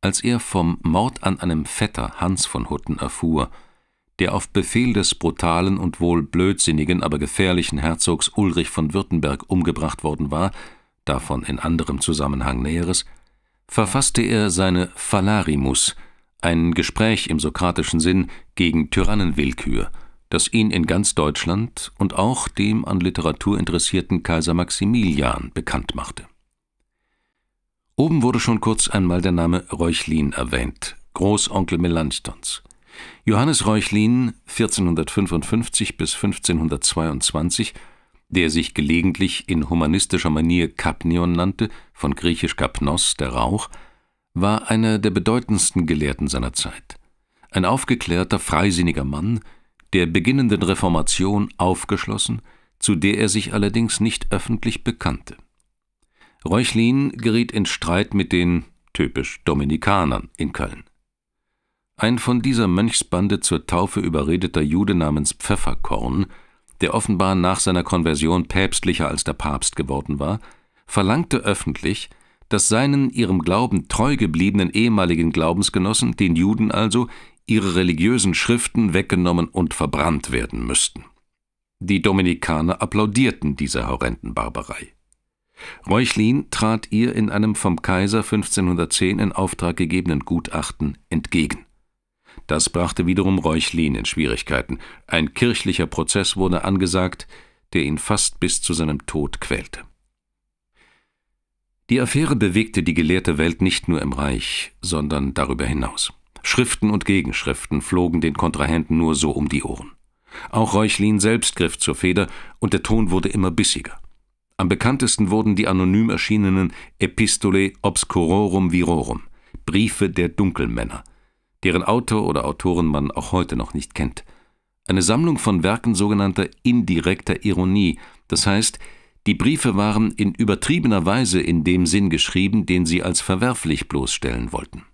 Als er vom Mord an einem Vetter Hans von Hutten erfuhr, der auf Befehl des brutalen und wohl blödsinnigen, aber gefährlichen Herzogs Ulrich von Württemberg umgebracht worden war, davon in anderem Zusammenhang Näheres, verfasste er seine Falarimus, ein Gespräch im sokratischen Sinn gegen Tyrannenwillkür, das ihn in ganz Deutschland und auch dem an Literatur interessierten Kaiser Maximilian bekannt machte Oben wurde schon kurz einmal der Name Reuchlin erwähnt, Großonkel Melanchthons. Johannes Reuchlin, 1455 bis 1522, der sich gelegentlich in humanistischer Manier Kapnion nannte, von griechisch Kapnos, der Rauch, war einer der bedeutendsten Gelehrten seiner Zeit. Ein aufgeklärter, freisinniger Mann, der beginnenden Reformation aufgeschlossen, zu der er sich allerdings nicht öffentlich bekannte. Reuchlin geriet in Streit mit den typisch Dominikanern in Köln. Ein von dieser Mönchsbande zur Taufe überredeter Jude namens Pfefferkorn, der offenbar nach seiner Konversion päpstlicher als der Papst geworden war, verlangte öffentlich, dass seinen ihrem Glauben treu gebliebenen ehemaligen Glaubensgenossen, den Juden also, ihre religiösen Schriften weggenommen und verbrannt werden müssten. Die Dominikaner applaudierten dieser horrenden Barbarei. Reuchlin trat ihr in einem vom Kaiser 1510 in Auftrag gegebenen Gutachten entgegen. Das brachte wiederum Reuchlin in Schwierigkeiten. Ein kirchlicher Prozess wurde angesagt, der ihn fast bis zu seinem Tod quälte. Die Affäre bewegte die gelehrte Welt nicht nur im Reich, sondern darüber hinaus. Schriften und Gegenschriften flogen den Kontrahenten nur so um die Ohren. Auch Reuchlin selbst griff zur Feder, und der Ton wurde immer bissiger. Am bekanntesten wurden die anonym erschienenen Epistole Obscurorum Virorum, Briefe der Dunkelmänner, deren Autor oder Autoren man auch heute noch nicht kennt. Eine Sammlung von Werken sogenannter indirekter Ironie, das heißt, die Briefe waren in übertriebener Weise in dem Sinn geschrieben, den sie als verwerflich bloßstellen wollten